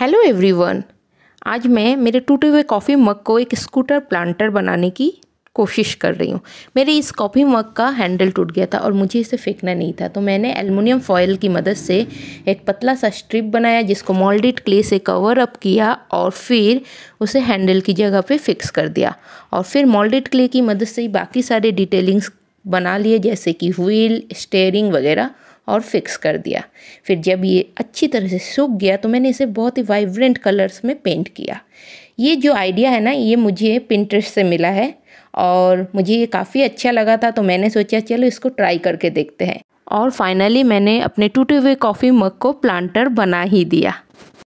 hello everyone आज मैं मेरे टूटे हुए कॉफ़ी मग को एक स्कूटर प्लांटर बनाने की कोशिश कर रही हूँ मेरे इस कॉफ़ी मग का हैंडल टूट गया था और मुझे इसे फेंकना नहीं था तो मैंने एलमिनियम फॉयल की मदद से एक पतला सा स्ट्रिप बनाया जिसको मोल्डेड क्ले से कवर अप किया और फिर उसे हैंडल की जगह पे फिक्स कर दिया और फिर मोल्डेड क्ले की मदद से ही बाकी सारे डिटेलिंग्स बना लिए जैसे कि व्हील स्टेयरिंग वगैरह और फिक्स कर दिया फिर जब ये अच्छी तरह से सूख गया तो मैंने इसे बहुत ही वाइब्रेंट कलर्स में पेंट किया ये जो आइडिया है ना ये मुझे पिंट्रेस से मिला है और मुझे ये काफ़ी अच्छा लगा था तो मैंने सोचा चलो इसको ट्राई करके देखते हैं और फाइनली मैंने अपने टूटे हुए कॉफ़ी मग को प्लांटर बना ही दिया